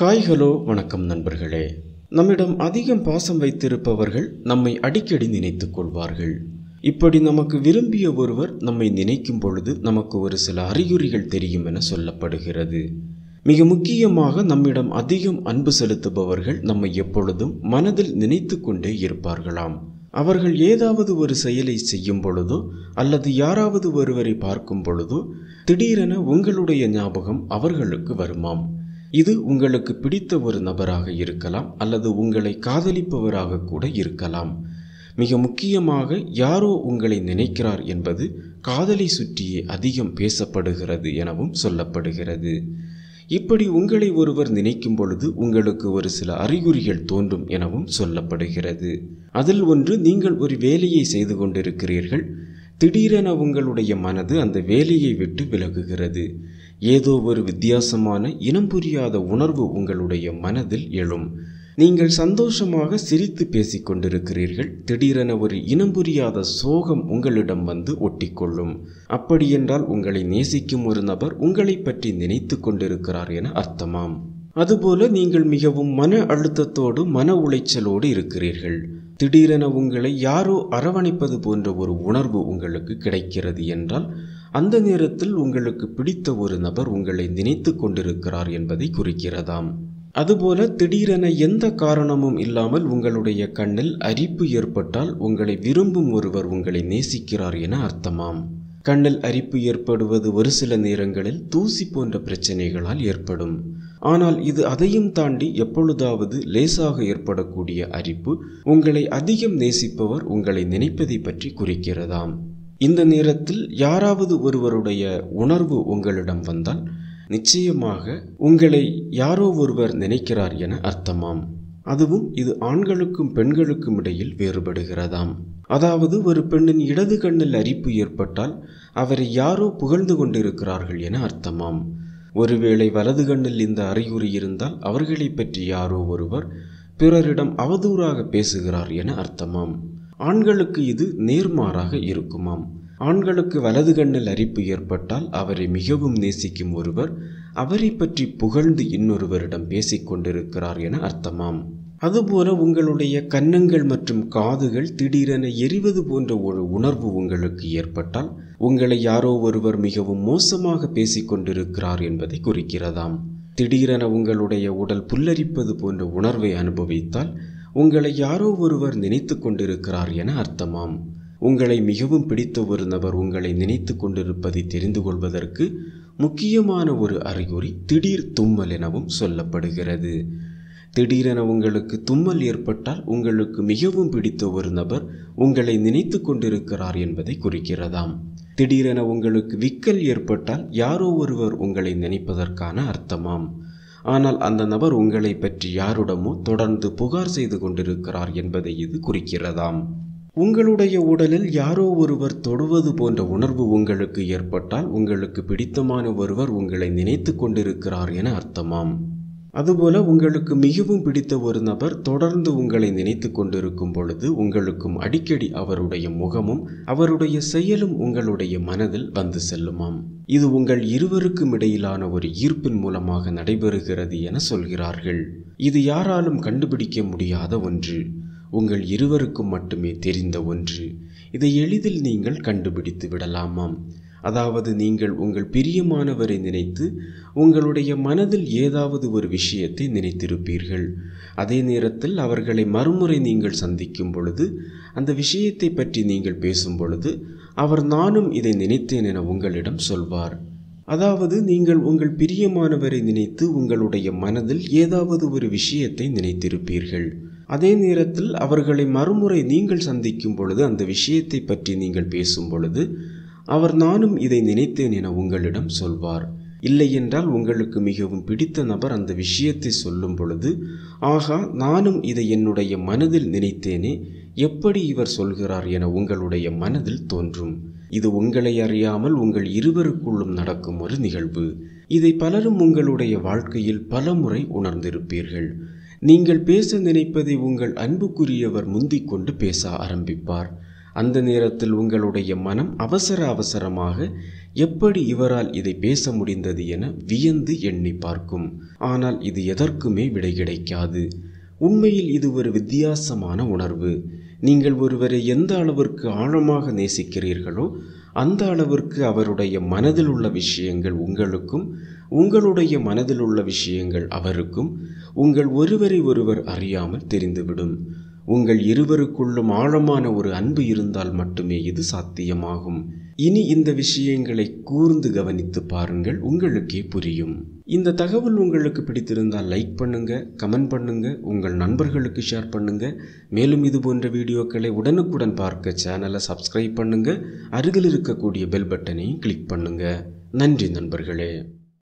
hi hello வணக்கம் நண்பர்களே நம்மிடம் அதிகம் பாசம் வைத்திருப்பவர்கள் நம்மை அடிக்கடி நினைத்துக் கொள்வார்கள் இப்படி நமக்கு விரும்பிய ஒருவர் நம்மை நினைக்கும் பொழுது நமக்கு ஒரு சில அறிகுறிகள் தெரியும் என சொல்லப்படுகிறது மிக முக்கியமாக நம்மிடம் அதிகம் அன்பு செலுத்துபவர்கள் நம்மை எப்பொழுதும் மனதில் நினைத்து கொண்டே இருப்பார்களாம் அவர்கள் ஏதாவது ஒரு செயலை செய்யும் பொழுதோ அல்லது யாராவது ஒருவரை பார்க்கும் பொழுதோ திடீரென உங்களுடைய ஞாபகம் அவர்களுக்கு வருமாம் இது உங்களுக்கு பிடித்த ஒரு நபராக இருக்கலாம் அல்லது உங்களை காதலிப்பவராக கூட இருக்கலாம் மிக முக்கியமாக யாரோ உங்களை நினைக்கிறார் என்பது காதலை சுற்றியே அதிகம் பேசப்படுகிறது எனவும் சொல்லப்படுகிறது இப்படி உங்களை ஒருவர் நினைக்கும் பொழுது உங்களுக்கு ஒரு சில அறிகுறிகள் தோன்றும் எனவும் சொல்லப்படுகிறது அதில் ஒன்று நீங்கள் ஒரு வேலையை செய்து கொண்டிருக்கிறீர்கள் திடீரென உங்களுடைய மனது அந்த வேலையை விட்டு விலகுகிறது ஏதோ ஒரு வித்தியாசமான இனம் புரியாத உணர்வு உங்களுடைய மனதில் எழும் நீங்கள் சந்தோஷமாக சிரித்து பேசிக்கொண்டிருக்கிறீர்கள் திடீரென ஒரு இனம் புரியாத சோகம் உங்களிடம் வந்து ஒட்டிக்கொள்ளும் அப்படியென்றால் உங்களை நேசிக்கும் ஒரு நபர் உங்களை பற்றி நினைத்து கொண்டிருக்கிறார் என அர்த்தமாம் அதுபோல நீங்கள் மிகவும் மன அழுத்தத்தோடு மன உளைச்சலோடு இருக்கிறீர்கள் திடீரென உங்களை யாரோ அரவணைப்பது போன்ற ஒரு உணர்வு உங்களுக்கு கிடைக்கிறது என்றால் அந்த நேரத்தில் உங்களுக்கு பிடித்த ஒரு நபர் உங்களை நினைத்து கொண்டிருக்கிறார் என்பதை குறிக்கிறதாம் அதுபோல திடீரென எந்த காரணமும் இல்லாமல் உங்களுடைய கண்ணில் அரிப்பு ஏற்பட்டால் உங்களை விரும்பும் ஒருவர் உங்களை நேசிக்கிறார் என அர்த்தமாம் கண்ணில் அரிப்பு ஏற்படுவது ஒரு சில நேரங்களில் தூசி போன்ற பிரச்சனைகளால் ஏற்படும் ஆனால் இது அதையும் தாண்டி எப்பொழுதாவது லேசாக ஏற்படக்கூடிய அரிப்பு உங்களை அதிகம் நேசிப்பவர் உங்களை நினைப்பதை பற்றி குறிக்கிறதாம் இந்த நேரத்தில் யாராவது ஒருவருடைய உணர்வு உங்களிடம் வந்தால் நிச்சயமாக உங்களை யாரோ ஒருவர் நினைக்கிறார் என அர்த்தமாம் அதுவும் இது ஆண்களுக்கும் பெண்களுக்கும் இடையில் வேறுபடுகிறதாம் அதாவது ஒரு பெண்ணின் இடது கண்ணில் அரிப்பு ஏற்பட்டால் அவரை யாரோ புகழ்ந்து கொண்டிருக்கிறார்கள் என அர்த்தமாம் ஒருவேளை வலது கண்ணில் இந்த அறிகுறி இருந்தால் அவர்களை பற்றி யாரோ ஒருவர் பிறரிடம் அவதூறாக பேசுகிறார் என அர்த்தமாம் ஆண்களுக்கு இது நேர்மாறாக இருக்குமாம் ஆண்களுக்கு வலது கண்ணில் அரிப்பு ஏற்பட்டால் அவரை மிகவும் நேசிக்கும் ஒருவர் அவரை பற்றி புகழ்ந்து இன்னொருவரிடம் பேசிக்கொண்டிருக்கிறார் என அர்த்தமாம் அதுபோல உங்களுடைய கன்னங்கள் மற்றும் காதுகள் திடீரென எரிவது போன்ற ஒரு உணர்வு உங்களுக்கு ஏற்பட்டால் உங்களை யாரோ ஒருவர் மிகவும் மோசமாக பேசிக்கொண்டிருக்கிறார் என்பதை குறிக்கிறதாம் திடீரென உங்களுடைய உடல் புல்லரிப்பது போன்ற உணர்வை அனுபவித்தால் உங்களை யாரோ ஒருவர் நினைத்து கொண்டிருக்கிறார் என அர்த்தமாம் உங்களை மிகவும் பிடித்த ஒரு நபர் உங்களை நினைத்து கொண்டிருப்பதை தெரிந்து கொள்வதற்கு முக்கியமான ஒரு அறிகுறி திடீர் தும்மல் எனவும் சொல்லப்படுகிறது திடீரென உங்களுக்கு தும்மல் ஏற்பட்டால் உங்களுக்கு மிகவும் பிடித்த ஒரு நபர் உங்களை நினைத்து கொண்டிருக்கிறார் என்பதை குறிக்கிறதாம் திடீரென உங்களுக்கு விக்கல் ஏற்பட்டால் யாரோ ஒருவர் உங்களை நினைப்பதற்கான அர்த்தமாம் ஆனால் அந்த நபர் உங்களை பற்றி யாருடமோ தொடர்ந்து புகார் செய்து கொண்டிருக்கிறார் என்பதை இது குறிக்கிறதாம் உங்களுடைய உடலில் யாரோ ஒருவர் தொடுவது போன்ற உணர்வு உங்களுக்கு ஏற்பட்டால் உங்களுக்கு பிடித்தமான ஒருவர் உங்களை நினைத்து கொண்டிருக்கிறார் என அர்த்தமாம் அதுபோல உங்களுக்கு மிகவும் பிடித்த ஒரு நபர் தொடர்ந்து உங்களை நினைத்து கொண்டிருக்கும் பொழுது உங்களுக்கும் அடிக்கடி அவருடைய முகமும் அவருடைய செயலும் உங்களுடைய மனதில் வந்து செல்லுமாம் இது உங்கள் இருவருக்கும் இடையிலான ஒரு ஈர்ப்பின் மூலமாக நடைபெறுகிறது என சொல்கிறார்கள் இது யாராலும் கண்டுபிடிக்க முடியாத ஒன்று உங்கள் இருவருக்கும் மட்டுமே தெரிந்த ஒன்று இதை எளிதில் நீங்கள் கண்டுபிடித்து விடலாமாம் அதாவது நீங்கள் உங்கள் பிரியமானவரை நினைத்து உங்களுடைய மனதில் ஏதாவது ஒரு விஷயத்தை நினைத்திருப்பீர்கள் அதே நேரத்தில் அவர்களை மறுமுறை நீங்கள் சந்திக்கும் பொழுது அந்த விஷயத்தை பற்றி நீங்கள் பேசும் பொழுது அவர் நானும் இதை நினைத்தேன் என உங்களிடம் சொல்வார் அதாவது நீங்கள் உங்கள் பிரியமானவரை நினைத்து உங்களுடைய மனதில் ஏதாவது ஒரு விஷயத்தை நினைத்திருப்பீர்கள் அதே நேரத்தில் அவர்களை மறுமுறை நீங்கள் சந்திக்கும் பொழுது அந்த விஷயத்தை பற்றி நீங்கள் பேசும் பொழுது அவர் நானும் இதை நினைத்தேன் என உங்களிடம் சொல்வார் இல்லையென்றால் உங்களுக்கு மிகவும் பிடித்த நபர் அந்த விஷயத்தை சொல்லும் பொழுது ஆகா நானும் இதை என்னுடைய மனதில் நினைத்தேனே எப்படி இவர் சொல்கிறார் என உங்களுடைய மனதில் தோன்றும் இது உங்களை அறியாமல் உங்கள் இருவருக்குள்ளும் நடக்கும் ஒரு நிகழ்வு இதை பலரும் உங்களுடைய வாழ்க்கையில் பலமுறை உணர்ந்திருப்பீர்கள் நீங்கள் பேச நினைப்பதை உங்கள் அன்புக்குரியவர் முந்திக் கொண்டு பேச ஆரம்பிப்பார் அந்த நேரத்தில் உங்களுடைய மனம் அவசர அவசரமாக எப்படி இவரால் இதை பேச முடிந்தது என வியந்து எண்ணி பார்க்கும் ஆனால் இது எதற்குமே விடை கிடைக்காது உண்மையில் இது ஒரு வித்தியாசமான உணர்வு நீங்கள் ஒருவரை எந்த அளவிற்கு ஆழமாக நேசிக்கிறீர்களோ அந்த அளவிற்கு அவருடைய மனதில் உள்ள விஷயங்கள் உங்களுக்கும் உங்களுடைய மனதில் உள்ள விஷயங்கள் அவருக்கும் உங்கள் ஒருவரை ஒருவர் அறியாமல் தெரிந்துவிடும் உங்கள் இருவருக்குள்ளும் ஆழமான ஒரு அன்பு இருந்தால் மட்டுமே இது சாத்தியமாகும் இனி இந்த விஷயங்களை கூர்ந்து கவனித்து பாருங்கள் உங்களுக்கே புரியும் இந்த தகவல் உங்களுக்கு பிடித்திருந்தால் லைக் பண்ணுங்க கமெண்ட் பண்ணுங்க உங்கள் நண்பர்களுக்கு ஷேர் பண்ணுங்க மேலும் இது போன்ற வீடியோக்களை உடனுக்குடன் பார்க்க சேனலை சப்ஸ்கிரைப் பண்ணுங்க அருகில் இருக்கக்கூடிய பெல் பட்டனையும் கிளிக் பண்ணுங்க நன்றி நண்பர்களே